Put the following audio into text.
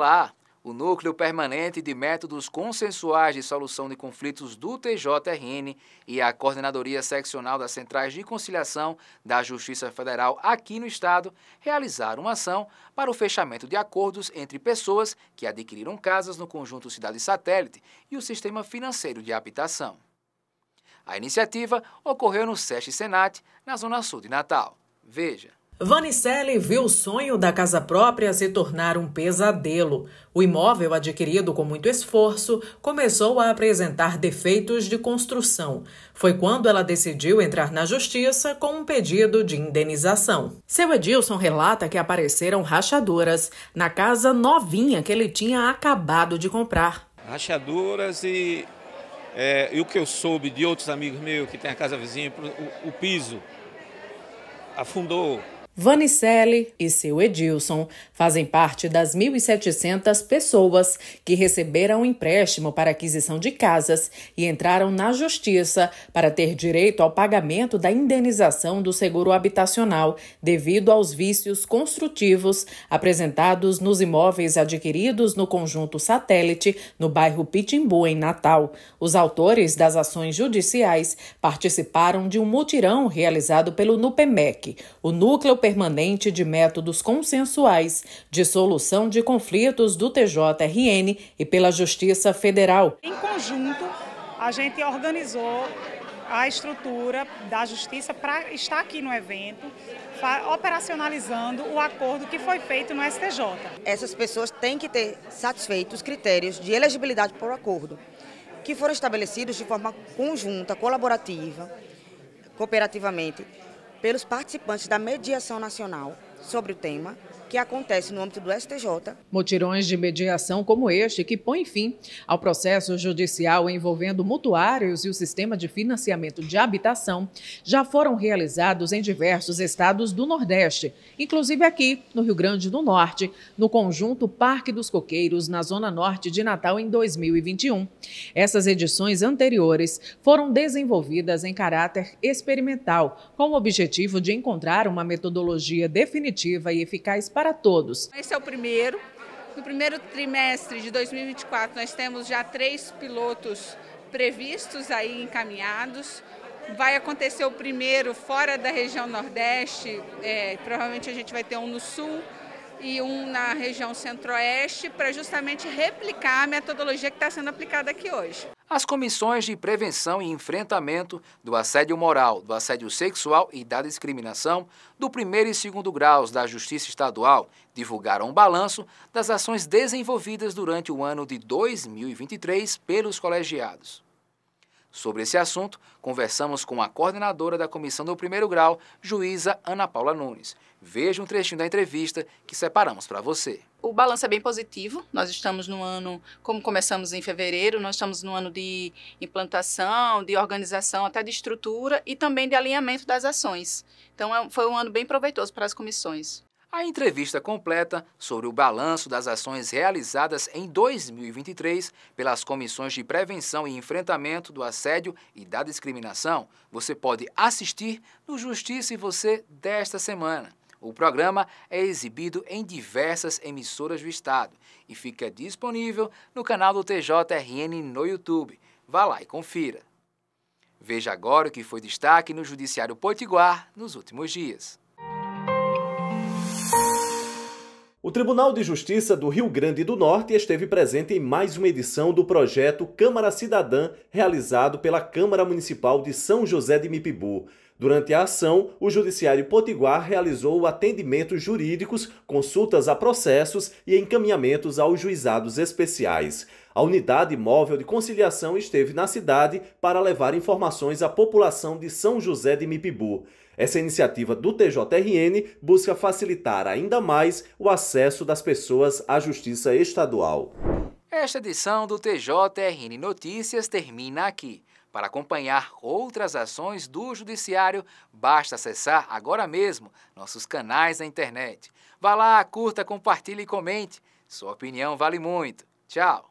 Olá! o núcleo permanente de métodos consensuais de solução de conflitos do TJRN e a Coordenadoria Seccional das Centrais de Conciliação da Justiça Federal aqui no Estado realizaram uma ação para o fechamento de acordos entre pessoas que adquiriram casas no conjunto Cidade Satélite e o Sistema Financeiro de Habitação. A iniciativa ocorreu no SESC Senat, na Zona Sul de Natal. Veja. Vanicelli viu o sonho da casa própria se tornar um pesadelo. O imóvel, adquirido com muito esforço, começou a apresentar defeitos de construção. Foi quando ela decidiu entrar na justiça com um pedido de indenização. Seu Edilson relata que apareceram rachaduras na casa novinha que ele tinha acabado de comprar. Rachaduras e, é, e o que eu soube de outros amigos meus que têm a casa vizinha, o, o piso afundou Vanicelli e seu Edilson fazem parte das 1.700 pessoas que receberam um empréstimo para aquisição de casas e entraram na justiça para ter direito ao pagamento da indenização do seguro habitacional devido aos vícios construtivos apresentados nos imóveis adquiridos no conjunto satélite no bairro Pitimbu, em Natal. Os autores das ações judiciais participaram de um mutirão realizado pelo NUPEMEC, o Núcleo permanente de métodos consensuais de solução de conflitos do TJRN e pela Justiça Federal. Em conjunto, a gente organizou a estrutura da Justiça para estar aqui no evento, operacionalizando o acordo que foi feito no STJ. Essas pessoas têm que ter satisfeito os critérios de elegibilidade para o acordo, que foram estabelecidos de forma conjunta, colaborativa, cooperativamente, pelos participantes da mediação nacional sobre o tema que acontece no âmbito do STJ. Motirões de mediação como este, que põe fim ao processo judicial envolvendo mutuários e o sistema de financiamento de habitação, já foram realizados em diversos estados do Nordeste, inclusive aqui no Rio Grande do Norte, no conjunto Parque dos Coqueiros, na Zona Norte de Natal, em 2021. Essas edições anteriores foram desenvolvidas em caráter experimental, com o objetivo de encontrar uma metodologia definitiva definitiva e eficaz para todos. Esse é o primeiro. No primeiro trimestre de 2024, nós temos já três pilotos previstos aí encaminhados. Vai acontecer o primeiro fora da região Nordeste, é, provavelmente a gente vai ter um no Sul, e um na região centro-oeste, para justamente replicar a metodologia que está sendo aplicada aqui hoje. As comissões de prevenção e enfrentamento do assédio moral, do assédio sexual e da discriminação do primeiro e segundo graus da Justiça Estadual divulgaram um balanço das ações desenvolvidas durante o ano de 2023 pelos colegiados. Sobre esse assunto, conversamos com a coordenadora da comissão do primeiro grau, juíza Ana Paula Nunes. Veja um trechinho da entrevista que separamos para você. O balanço é bem positivo. Nós estamos no ano, como começamos em fevereiro, nós estamos no ano de implantação, de organização, até de estrutura e também de alinhamento das ações. Então, é foi um ano bem proveitoso para as comissões. A entrevista completa sobre o balanço das ações realizadas em 2023 pelas comissões de prevenção e enfrentamento do assédio e da discriminação você pode assistir no Justiça e Você desta semana. O programa é exibido em diversas emissoras do estado e fica disponível no canal do TJRN no YouTube. Vá lá e confira. Veja agora o que foi destaque no Judiciário Potiguar nos últimos dias. O Tribunal de Justiça do Rio Grande do Norte esteve presente em mais uma edição do projeto Câmara Cidadã, realizado pela Câmara Municipal de São José de Mipibu. Durante a ação, o Judiciário Potiguar realizou atendimentos jurídicos, consultas a processos e encaminhamentos aos juizados especiais. A unidade móvel de conciliação esteve na cidade para levar informações à população de São José de Mipibu. Essa iniciativa do TJRN busca facilitar ainda mais o acesso das pessoas à justiça estadual. Esta edição do TJRN Notícias termina aqui. Para acompanhar outras ações do Judiciário, basta acessar agora mesmo nossos canais na internet. Vá lá, curta, compartilhe e comente. Sua opinião vale muito. Tchau!